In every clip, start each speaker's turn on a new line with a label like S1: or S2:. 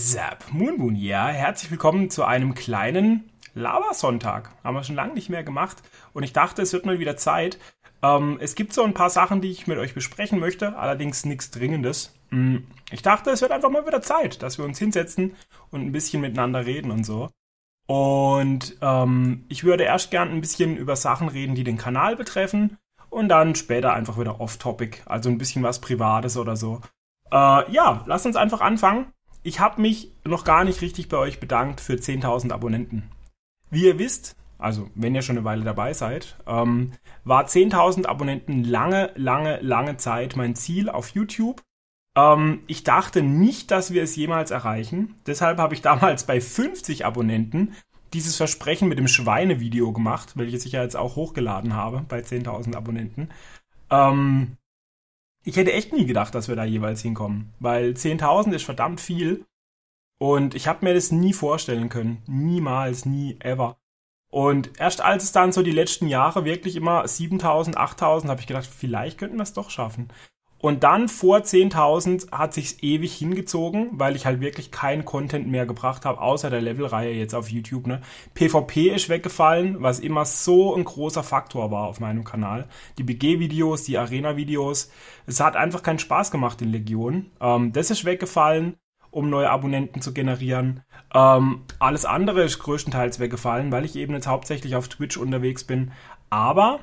S1: Zap. Moonboon, ja. Herzlich willkommen zu einem kleinen Labersonntag. Haben wir schon lange nicht mehr gemacht. Und ich dachte, es wird mal wieder Zeit. Ähm, es gibt so ein paar Sachen, die ich mit euch besprechen möchte. Allerdings nichts Dringendes. Mm, ich dachte, es wird einfach mal wieder Zeit, dass wir uns hinsetzen und ein bisschen miteinander reden und so. Und ähm, ich würde erst gern ein bisschen über Sachen reden, die den Kanal betreffen. Und dann später einfach wieder off-topic. Also ein bisschen was Privates oder so. Äh, ja, lasst uns einfach anfangen. Ich habe mich noch gar nicht richtig bei euch bedankt für 10.000 Abonnenten. Wie ihr wisst, also wenn ihr schon eine Weile dabei seid, ähm, war 10.000 Abonnenten lange, lange, lange Zeit mein Ziel auf YouTube. Ähm, ich dachte nicht, dass wir es jemals erreichen. Deshalb habe ich damals bei 50 Abonnenten dieses Versprechen mit dem Schweinevideo gemacht, welches ich ja jetzt auch hochgeladen habe bei 10.000 Abonnenten. Ähm, ich hätte echt nie gedacht, dass wir da jeweils hinkommen, weil 10.000 ist verdammt viel und ich habe mir das nie vorstellen können, niemals, nie, ever. Und erst als es dann so die letzten Jahre wirklich immer 7.000, 8.000, habe ich gedacht, vielleicht könnten wir es doch schaffen. Und dann vor 10.000 hat sich's ewig hingezogen, weil ich halt wirklich keinen Content mehr gebracht habe, außer der Levelreihe jetzt auf YouTube. Ne? PvP ist weggefallen, was immer so ein großer Faktor war auf meinem Kanal. Die BG-Videos, die Arena-Videos. Es hat einfach keinen Spaß gemacht in Legion. Ähm, das ist weggefallen, um neue Abonnenten zu generieren. Ähm, alles andere ist größtenteils weggefallen, weil ich eben jetzt hauptsächlich auf Twitch unterwegs bin. Aber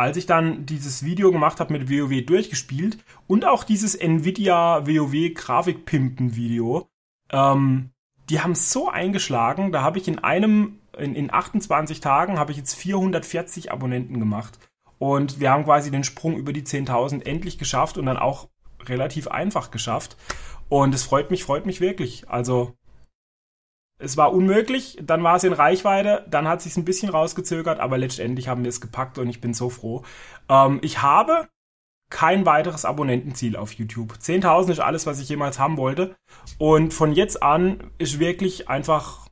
S1: als ich dann dieses Video gemacht habe mit WoW durchgespielt und auch dieses Nvidia WoW Grafikpimpen Video, ähm, die haben so eingeschlagen, da habe ich in einem, in, in 28 Tagen habe ich jetzt 440 Abonnenten gemacht und wir haben quasi den Sprung über die 10.000 endlich geschafft und dann auch relativ einfach geschafft und es freut mich, freut mich wirklich. Also es war unmöglich, dann war es in Reichweite, dann hat sich ein bisschen rausgezögert, aber letztendlich haben wir es gepackt und ich bin so froh. Ähm, ich habe kein weiteres Abonnentenziel auf YouTube. 10.000 ist alles, was ich jemals haben wollte. Und von jetzt an ist wirklich einfach,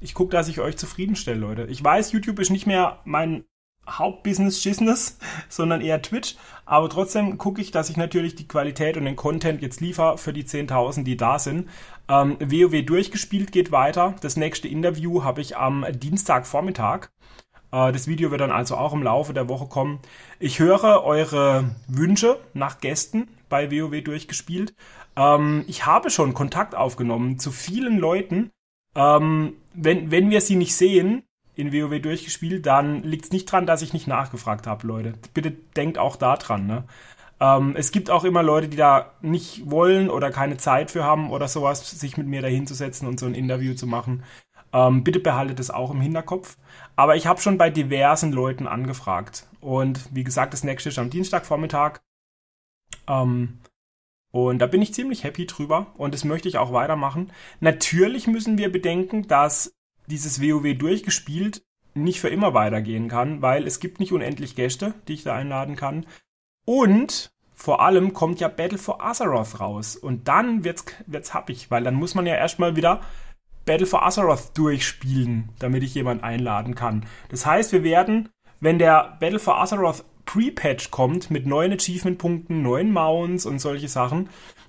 S1: ich gucke, dass ich euch zufriedenstelle, Leute. Ich weiß, YouTube ist nicht mehr mein Hauptbusiness schissness sondern eher Twitch. Aber trotzdem gucke ich, dass ich natürlich die Qualität und den Content jetzt liefere für die 10.000, die da sind. Ähm, WoW durchgespielt geht weiter. Das nächste Interview habe ich am Dienstagvormittag. Äh, das Video wird dann also auch im Laufe der Woche kommen. Ich höre eure Wünsche nach Gästen bei WoW durchgespielt. Ähm, ich habe schon Kontakt aufgenommen zu vielen Leuten. Ähm, wenn, wenn wir sie nicht sehen, in WoW durchgespielt, dann liegt es nicht dran, dass ich nicht nachgefragt habe, Leute. Bitte denkt auch da dran. Ne? Ähm, es gibt auch immer Leute, die da nicht wollen oder keine Zeit für haben oder sowas, sich mit mir dahinzusetzen und so ein Interview zu machen. Ähm, bitte behaltet es auch im Hinterkopf. Aber ich habe schon bei diversen Leuten angefragt. Und wie gesagt, das nächste ist am Dienstagvormittag. Ähm, und da bin ich ziemlich happy drüber und das möchte ich auch weitermachen. Natürlich müssen wir bedenken, dass dieses WoW durchgespielt nicht für immer weitergehen kann, weil es gibt nicht unendlich Gäste, die ich da einladen kann. Und vor allem kommt ja Battle for Azeroth raus. Und dann wird's, wird's happig, weil dann muss man ja erstmal wieder Battle for Azeroth durchspielen, damit ich jemand einladen kann. Das heißt, wir werden, wenn der Battle for Azeroth Pre-Patch kommt mit neuen Achievement-Punkten, neuen Mounts und solche Sachen,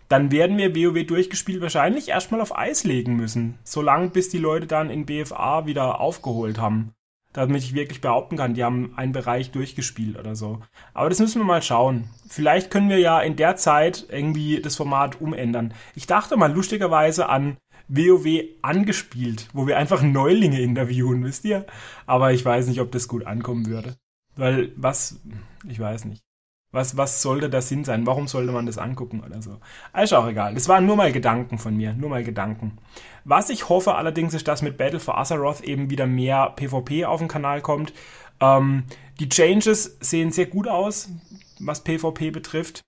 S1: dann werden wir WoW durchgespielt wahrscheinlich erstmal auf Eis legen müssen. Solange bis die Leute dann in BFA wieder aufgeholt haben. Damit ich wirklich behaupten kann, die haben einen Bereich durchgespielt oder so. Aber das müssen wir mal schauen. Vielleicht können wir ja in der Zeit irgendwie das Format umändern. Ich dachte mal lustigerweise an WoW angespielt, wo wir einfach Neulinge interviewen, wisst ihr? Aber ich weiß nicht, ob das gut ankommen würde. Weil was, ich weiß nicht. Was, was sollte das Sinn sein? Warum sollte man das angucken oder so? Ist auch egal. Das waren nur mal Gedanken von mir. Nur mal Gedanken. Was ich hoffe allerdings ist, dass mit Battle for Azeroth eben wieder mehr PvP auf den Kanal kommt. Ähm, die Changes sehen sehr gut aus, was PvP betrifft.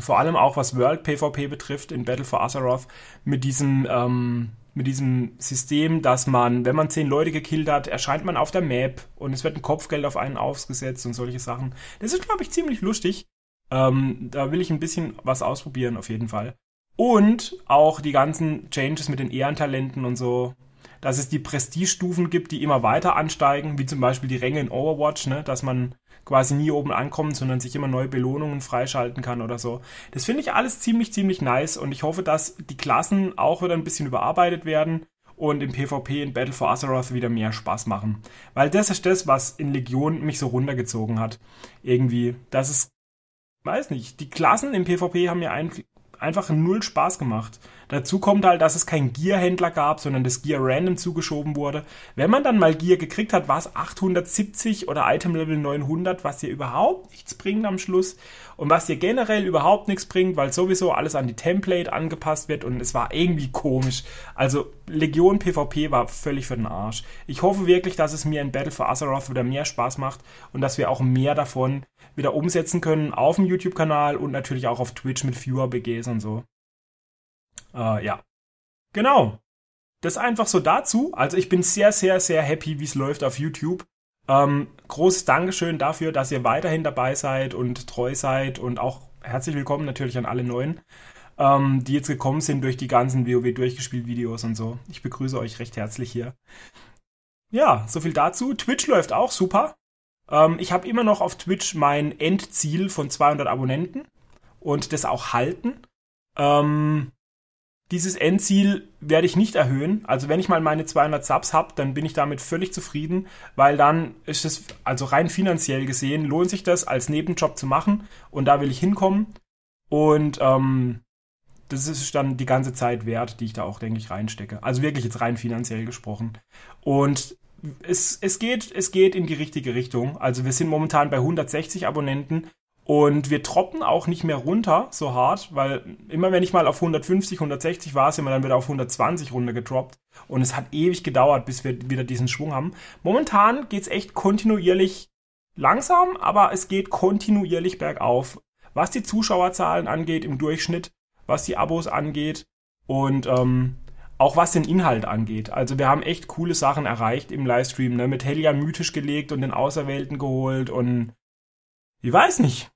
S1: Vor allem auch was World PvP betrifft in Battle for Azeroth mit diesem ähm, mit diesem System, dass man, wenn man zehn Leute gekillt hat, erscheint man auf der Map und es wird ein Kopfgeld auf einen aufgesetzt und solche Sachen. Das ist, glaube ich, ziemlich lustig. Ähm, da will ich ein bisschen was ausprobieren, auf jeden Fall. Und auch die ganzen Changes mit den Ehrentalenten und so dass es die Prestigestufen gibt, die immer weiter ansteigen, wie zum Beispiel die Ränge in Overwatch, ne, dass man quasi nie oben ankommt, sondern sich immer neue Belohnungen freischalten kann oder so. Das finde ich alles ziemlich, ziemlich nice und ich hoffe, dass die Klassen auch wieder ein bisschen überarbeitet werden und im PvP in Battle for Azeroth wieder mehr Spaß machen. Weil das ist das, was in Legion mich so runtergezogen hat. Irgendwie, das ist weiß nicht, die Klassen im PvP haben mir einfach null Spaß gemacht. Dazu kommt halt, dass es keinen Gear-Händler gab, sondern das Gear random zugeschoben wurde. Wenn man dann mal Gear gekriegt hat, war es 870 oder Item Level 900, was dir überhaupt nichts bringt am Schluss und was dir generell überhaupt nichts bringt, weil sowieso alles an die Template angepasst wird und es war irgendwie komisch. Also Legion PvP war völlig für den Arsch. Ich hoffe wirklich, dass es mir in Battle for Azeroth wieder mehr Spaß macht und dass wir auch mehr davon wieder umsetzen können auf dem YouTube-Kanal und natürlich auch auf Twitch mit Viewer-BGs und so. Äh, ja. Genau. Das einfach so dazu. Also ich bin sehr, sehr, sehr happy, wie es läuft auf YouTube. Ähm, großes Dankeschön dafür, dass ihr weiterhin dabei seid und treu seid und auch herzlich willkommen natürlich an alle Neuen, ähm, die jetzt gekommen sind durch die ganzen WoW durchgespielt Videos und so. Ich begrüße euch recht herzlich hier. Ja, so viel dazu. Twitch läuft auch super. Ähm, ich habe immer noch auf Twitch mein Endziel von 200 Abonnenten und das auch halten. Ähm, dieses Endziel werde ich nicht erhöhen. Also wenn ich mal meine 200 Subs habe, dann bin ich damit völlig zufrieden, weil dann ist es, also rein finanziell gesehen, lohnt sich das als Nebenjob zu machen und da will ich hinkommen. Und ähm, das ist dann die ganze Zeit wert, die ich da auch, denke ich, reinstecke. Also wirklich jetzt rein finanziell gesprochen. Und es, es, geht, es geht in die richtige Richtung. Also wir sind momentan bei 160 Abonnenten und wir troppen auch nicht mehr runter so hart, weil immer wenn ich mal auf 150, 160 war, sind wir dann wieder auf 120 runter getroppt. Und es hat ewig gedauert, bis wir wieder diesen Schwung haben. Momentan geht es echt kontinuierlich langsam, aber es geht kontinuierlich bergauf. Was die Zuschauerzahlen angeht im Durchschnitt, was die Abos angeht. Und ähm, auch was den Inhalt angeht. Also wir haben echt coole Sachen erreicht im Livestream, ne? Mit Helian mythisch gelegt und den Auserwählten geholt und ich weiß nicht.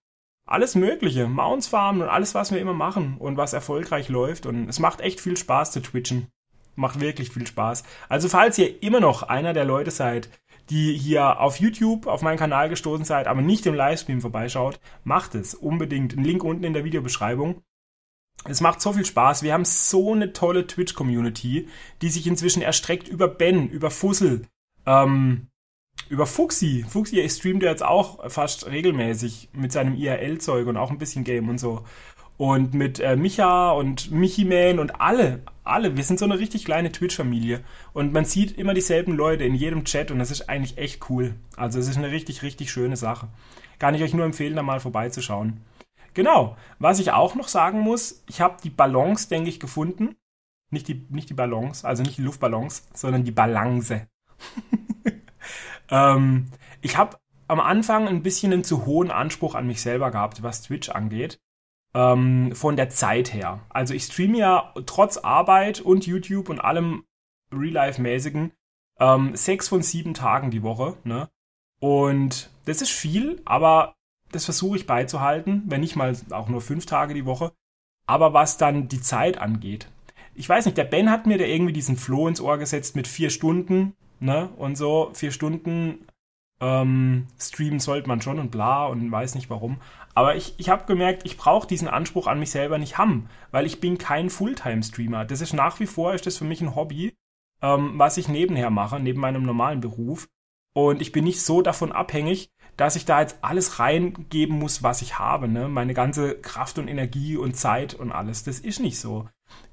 S1: Alles Mögliche. Mounts farmen und alles, was wir immer machen und was erfolgreich läuft. Und es macht echt viel Spaß zu twitchen. Macht wirklich viel Spaß. Also falls ihr immer noch einer der Leute seid, die hier auf YouTube auf meinen Kanal gestoßen seid, aber nicht im Livestream vorbeischaut, macht es unbedingt. Ein Link unten in der Videobeschreibung. Es macht so viel Spaß. Wir haben so eine tolle Twitch-Community, die sich inzwischen erstreckt über Ben, über Fussel, ähm, über Fuxi. Fuxi streamt ja jetzt auch fast regelmäßig mit seinem IRL-Zeug und auch ein bisschen Game und so. Und mit äh, Micha und Michiman und alle, alle. Wir sind so eine richtig kleine Twitch-Familie. Und man sieht immer dieselben Leute in jedem Chat und das ist eigentlich echt cool. Also es ist eine richtig, richtig schöne Sache. Kann ich euch nur empfehlen, da mal vorbeizuschauen. Genau. Was ich auch noch sagen muss, ich habe die Balance, denke ich, gefunden. Nicht die, nicht die Balance, also nicht die Luftballons, sondern die Balance. ähm, ich habe am Anfang ein bisschen einen zu hohen Anspruch an mich selber gehabt, was Twitch angeht. Ähm, von der Zeit her. Also ich streame ja trotz Arbeit und YouTube und allem Real-Life-mäßigen ähm, sechs von sieben Tagen die Woche. Ne? Und das ist viel, aber das versuche ich beizuhalten, wenn nicht mal auch nur fünf Tage die Woche. Aber was dann die Zeit angeht, ich weiß nicht, der Ben hat mir da irgendwie diesen Floh ins Ohr gesetzt mit vier Stunden, ne? Und so, vier Stunden ähm, streamen sollte man schon und bla und weiß nicht warum. Aber ich, ich habe gemerkt, ich brauche diesen Anspruch an mich selber nicht haben, weil ich bin kein Fulltime-Streamer. Das ist nach wie vor, ist das für mich ein Hobby, ähm, was ich nebenher mache, neben meinem normalen Beruf. Und ich bin nicht so davon abhängig, dass ich da jetzt alles reingeben muss, was ich habe. Ne? Meine ganze Kraft und Energie und Zeit und alles. Das ist nicht so.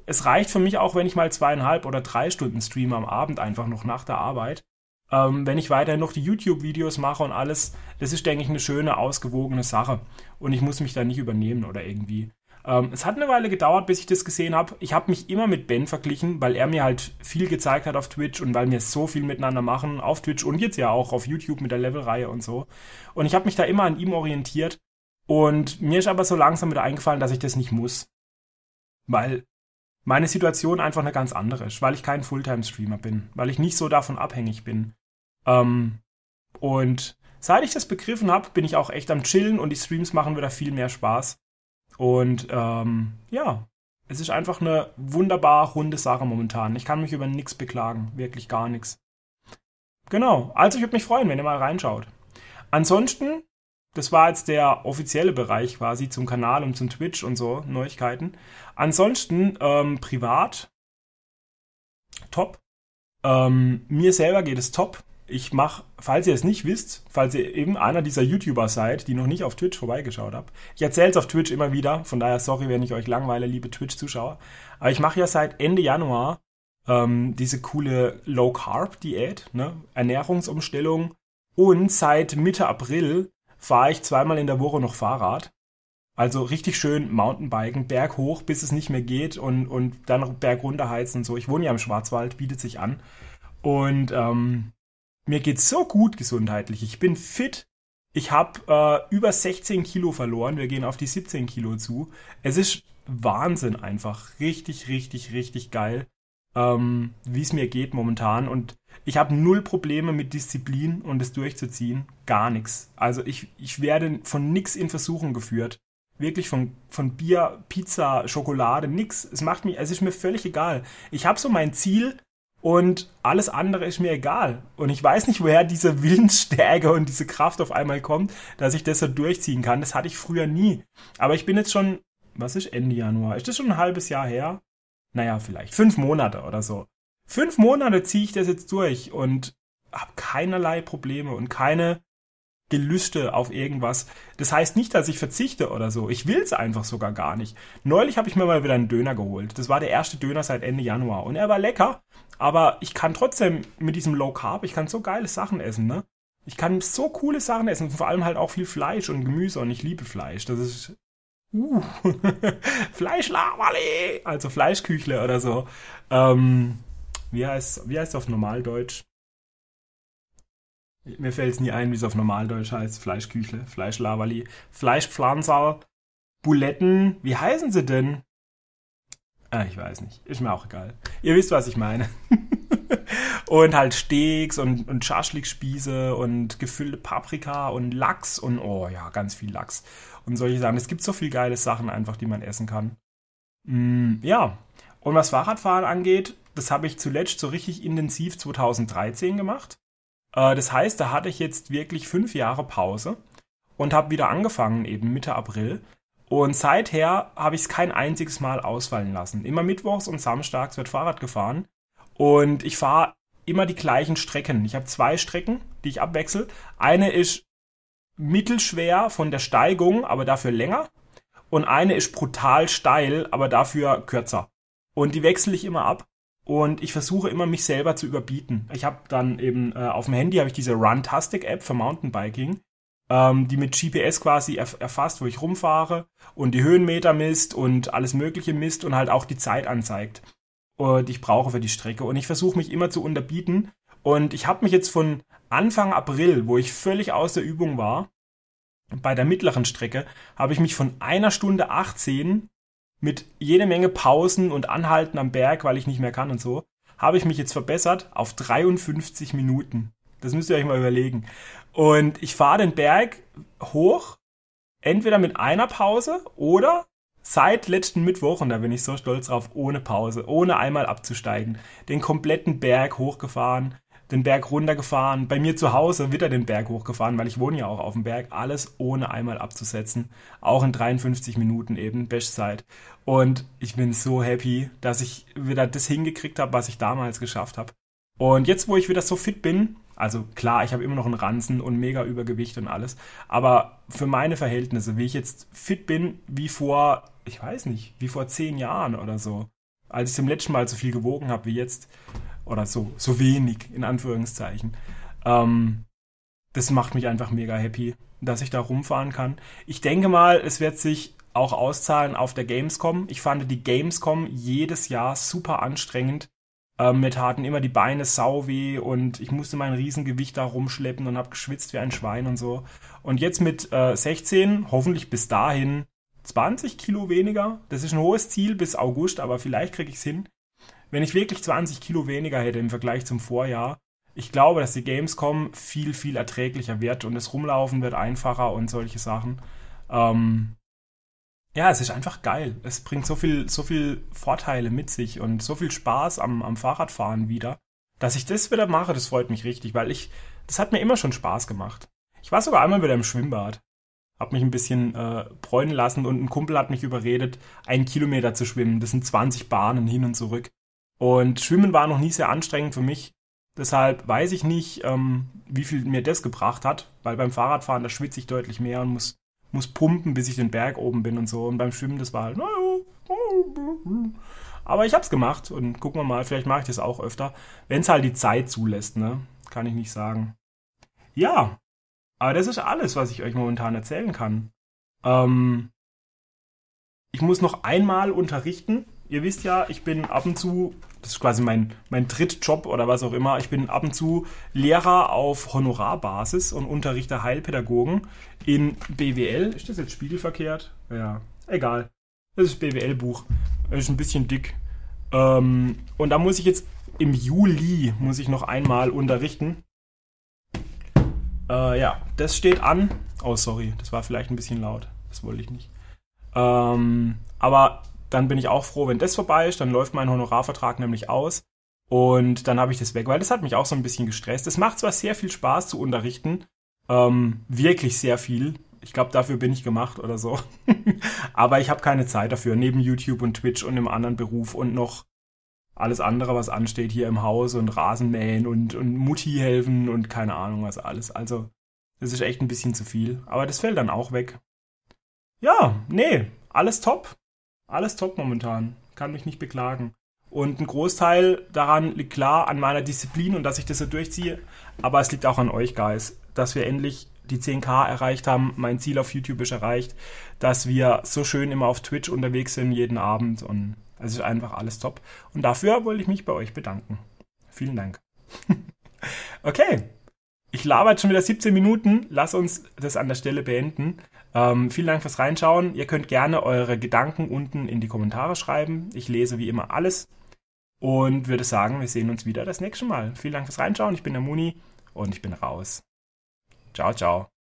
S1: Es reicht für mich auch, wenn ich mal zweieinhalb oder drei Stunden streame am Abend, einfach noch nach der Arbeit. Ähm, wenn ich weiterhin noch die YouTube-Videos mache und alles, das ist, denke ich, eine schöne, ausgewogene Sache. Und ich muss mich da nicht übernehmen oder irgendwie ähm, es hat eine Weile gedauert, bis ich das gesehen habe. Ich habe mich immer mit Ben verglichen, weil er mir halt viel gezeigt hat auf Twitch und weil wir so viel miteinander machen auf Twitch und jetzt ja auch auf YouTube mit der Levelreihe und so. Und ich habe mich da immer an ihm orientiert. Und mir ist aber so langsam wieder eingefallen, dass ich das nicht muss. Weil meine Situation einfach eine ganz andere ist, weil ich kein Fulltime-Streamer bin, weil ich nicht so davon abhängig bin. Ähm, und seit ich das begriffen habe, bin ich auch echt am Chillen und die Streams machen wieder viel mehr Spaß. Und ähm, ja, es ist einfach eine wunderbar runde Sache momentan. Ich kann mich über nichts beklagen, wirklich gar nichts. Genau, also ich würde mich freuen, wenn ihr mal reinschaut. Ansonsten, das war jetzt der offizielle Bereich quasi zum Kanal und zum Twitch und so, Neuigkeiten. Ansonsten, ähm, privat, top. Ähm, mir selber geht es top ich mache, falls ihr es nicht wisst, falls ihr eben einer dieser YouTuber seid, die noch nicht auf Twitch vorbeigeschaut habt, ich erzähle es auf Twitch immer wieder, von daher sorry, wenn ich euch langweile, liebe Twitch-Zuschauer, aber ich mache ja seit Ende Januar ähm, diese coole Low-Carb-Diät, ne? Ernährungsumstellung und seit Mitte April fahre ich zweimal in der Woche noch Fahrrad. Also richtig schön Mountainbiken, Berg hoch, bis es nicht mehr geht und, und dann Berg runterheizen und so. Ich wohne ja im Schwarzwald, bietet sich an. Und ähm, mir geht's so gut gesundheitlich. Ich bin fit. Ich habe äh, über 16 Kilo verloren. Wir gehen auf die 17 Kilo zu. Es ist Wahnsinn einfach. Richtig, richtig, richtig geil, ähm, wie es mir geht momentan. Und ich habe null Probleme mit Disziplin und es durchzuziehen. Gar nichts. Also ich, ich werde von nichts in Versuchung geführt. Wirklich von, von Bier, Pizza, Schokolade, nix. Es macht mich, es ist mir völlig egal. Ich habe so mein Ziel, und alles andere ist mir egal. Und ich weiß nicht, woher diese Willensstärke und diese Kraft auf einmal kommt, dass ich das so durchziehen kann. Das hatte ich früher nie. Aber ich bin jetzt schon, was ist Ende Januar? Ist das schon ein halbes Jahr her? Naja, vielleicht fünf Monate oder so. Fünf Monate ziehe ich das jetzt durch und habe keinerlei Probleme und keine Gelüste auf irgendwas. Das heißt nicht, dass ich verzichte oder so. Ich will es einfach sogar gar nicht. Neulich habe ich mir mal wieder einen Döner geholt. Das war der erste Döner seit Ende Januar und er war lecker. Aber ich kann trotzdem mit diesem Low Carb, ich kann so geile Sachen essen, ne? Ich kann so coole Sachen essen, vor allem halt auch viel Fleisch und Gemüse und ich liebe Fleisch. Das ist uh, Fleischlaberli, also Fleischküchle oder so. Ähm, wie heißt wie heißt es auf Normaldeutsch? Mir fällt es nie ein, wie es auf Normaldeutsch heißt. Fleischküchle, Fleischlaberli, Fleischpflanzerl, Buletten. Wie heißen sie denn? Ah, ich weiß nicht. Ist mir auch egal. Ihr wisst, was ich meine. und halt Steaks und, und Schaschlikspieße und gefüllte Paprika und Lachs und oh ja, ganz viel Lachs und solche Sachen. Es gibt so viele geile Sachen einfach, die man essen kann. Mm, ja. Und was Fahrradfahren angeht, das habe ich zuletzt so richtig intensiv 2013 gemacht. Äh, das heißt, da hatte ich jetzt wirklich fünf Jahre Pause und habe wieder angefangen, eben Mitte April. Und seither habe ich es kein einziges Mal ausfallen lassen. Immer mittwochs und samstags wird Fahrrad gefahren. Und ich fahre immer die gleichen Strecken. Ich habe zwei Strecken, die ich abwechsel. Eine ist mittelschwer von der Steigung, aber dafür länger. Und eine ist brutal steil, aber dafür kürzer. Und die wechsle ich immer ab und ich versuche immer mich selber zu überbieten. Ich habe dann eben äh, auf dem Handy habe ich diese Runtastic App für Mountainbiking, ähm, die mit GPS quasi erf erfasst, wo ich rumfahre und die Höhenmeter misst und alles Mögliche misst und halt auch die Zeit anzeigt, äh, die ich brauche für die Strecke. Und ich versuche mich immer zu unterbieten. Und ich habe mich jetzt von Anfang April, wo ich völlig aus der Übung war, bei der mittleren Strecke, habe ich mich von einer Stunde 18 mit jede Menge Pausen und Anhalten am Berg, weil ich nicht mehr kann und so, habe ich mich jetzt verbessert auf 53 Minuten. Das müsst ihr euch mal überlegen. Und ich fahre den Berg hoch, entweder mit einer Pause oder seit letzten Mittwoch, und da bin ich so stolz drauf, ohne Pause, ohne einmal abzusteigen, den kompletten Berg hochgefahren den Berg runtergefahren. Bei mir zu Hause wird er den Berg hochgefahren, weil ich wohne ja auch auf dem Berg. Alles ohne einmal abzusetzen. Auch in 53 Minuten eben, Bestzeit. Und ich bin so happy, dass ich wieder das hingekriegt habe, was ich damals geschafft habe. Und jetzt, wo ich wieder so fit bin, also klar, ich habe immer noch einen Ranzen und mega Übergewicht und alles. Aber für meine Verhältnisse, wie ich jetzt fit bin, wie vor, ich weiß nicht, wie vor zehn Jahren oder so, als ich zum letzten Mal so viel gewogen habe wie jetzt, oder so, so wenig, in Anführungszeichen. Ähm, das macht mich einfach mega happy, dass ich da rumfahren kann. Ich denke mal, es wird sich auch auszahlen auf der Gamescom. Ich fand die Gamescom jedes Jahr super anstrengend. Ähm, mir taten immer die Beine sau weh und ich musste mein Riesengewicht da rumschleppen und habe geschwitzt wie ein Schwein und so. Und jetzt mit äh, 16, hoffentlich bis dahin 20 Kilo weniger. Das ist ein hohes Ziel bis August, aber vielleicht kriege ich es hin wenn ich wirklich 20 Kilo weniger hätte im Vergleich zum Vorjahr, ich glaube, dass die Gamescom viel, viel erträglicher wird und das Rumlaufen wird einfacher und solche Sachen. Ähm, ja, es ist einfach geil. Es bringt so viel, so viel Vorteile mit sich und so viel Spaß am, am Fahrradfahren wieder. Dass ich das wieder mache, das freut mich richtig, weil ich, das hat mir immer schon Spaß gemacht. Ich war sogar einmal wieder im Schwimmbad. Hab mich ein bisschen äh, bräunen lassen und ein Kumpel hat mich überredet, einen Kilometer zu schwimmen. Das sind 20 Bahnen hin und zurück. Und Schwimmen war noch nie sehr anstrengend für mich. Deshalb weiß ich nicht, ähm, wie viel mir das gebracht hat, weil beim Fahrradfahren, da schwitze ich deutlich mehr und muss, muss pumpen, bis ich den Berg oben bin und so. Und beim Schwimmen, das war halt. Aber ich hab's gemacht und gucken wir mal, vielleicht mache ich das auch öfter. Wenn es halt die Zeit zulässt, ne? Kann ich nicht sagen. Ja, aber das ist alles, was ich euch momentan erzählen kann. Ähm, ich muss noch einmal unterrichten ihr wisst ja, ich bin ab und zu, das ist quasi mein, mein Drittjob oder was auch immer, ich bin ab und zu Lehrer auf Honorarbasis und Unterrichter Heilpädagogen in BWL. Ist das jetzt spiegelverkehrt? Ja, egal. Das ist BWL-Buch. Ist ein bisschen dick. Ähm, und da muss ich jetzt im Juli muss ich noch einmal unterrichten. Äh, ja, das steht an. Oh, sorry, das war vielleicht ein bisschen laut. Das wollte ich nicht. Ähm, aber dann bin ich auch froh, wenn das vorbei ist. Dann läuft mein Honorarvertrag nämlich aus und dann habe ich das weg, weil das hat mich auch so ein bisschen gestresst. Es macht zwar sehr viel Spaß zu unterrichten, ähm, wirklich sehr viel. Ich glaube, dafür bin ich gemacht oder so. Aber ich habe keine Zeit dafür, neben YouTube und Twitch und im anderen Beruf und noch alles andere, was ansteht hier im Haus und Rasenmähen und, und Mutti helfen und keine Ahnung was alles. Also, das ist echt ein bisschen zu viel. Aber das fällt dann auch weg. Ja, nee, alles top. Alles top momentan. Kann mich nicht beklagen. Und ein Großteil daran liegt klar an meiner Disziplin und dass ich das so durchziehe. Aber es liegt auch an euch, Guys, dass wir endlich die 10k erreicht haben. Mein Ziel auf YouTube ist erreicht, dass wir so schön immer auf Twitch unterwegs sind, jeden Abend. Und es ist einfach alles top. Und dafür wollte ich mich bei euch bedanken. Vielen Dank. okay. Ich laber jetzt schon wieder 17 Minuten. Lass uns das an der Stelle beenden. Ähm, vielen Dank fürs Reinschauen. Ihr könnt gerne eure Gedanken unten in die Kommentare schreiben. Ich lese wie immer alles und würde sagen, wir sehen uns wieder das nächste Mal. Vielen Dank fürs Reinschauen. Ich bin der Muni und ich bin raus. Ciao, ciao.